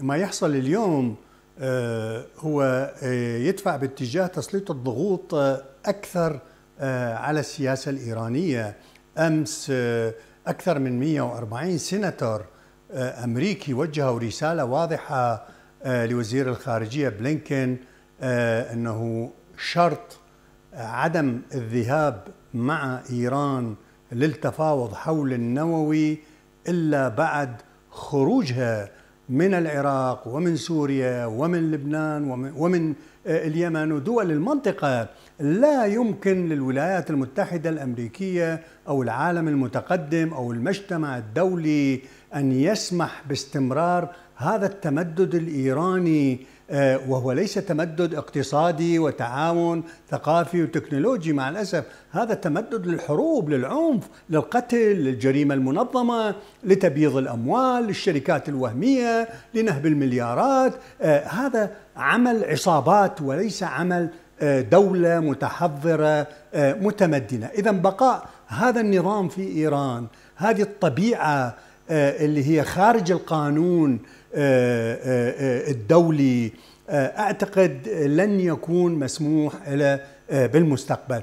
ما يحصل اليوم آه، هو آه، يدفع باتجاه تسليط الضغوط آه، أكثر على السياسة الإيرانية أمس أكثر من 140 سيناتور أمريكي وجهوا رسالة واضحة لوزير الخارجية بلينكين أنه شرط عدم الذهاب مع إيران للتفاوض حول النووي إلا بعد خروجها من العراق ومن سوريا ومن لبنان ومن, ومن آه، اليمن ودول المنطقة لا يمكن للولايات المتحدة الأمريكية أو العالم المتقدم أو المجتمع الدولي أن يسمح باستمرار هذا التمدد الإيراني آه، وهو ليس تمدد اقتصادي وتعاون ثقافي وتكنولوجي مع الاسف، هذا تمدد للحروب، للعنف، للقتل، للجريمه المنظمه، لتبييض الاموال، للشركات الوهميه، لنهب المليارات، آه، هذا عمل عصابات وليس عمل آه، دولة متحضرة متمدنة إذا بقاء هذا النظام في إيران هذه الطبيعة آه، اللي هي خارج القانون آه، آه، الدولي اعتقد لن يكون مسموح له بالمستقبل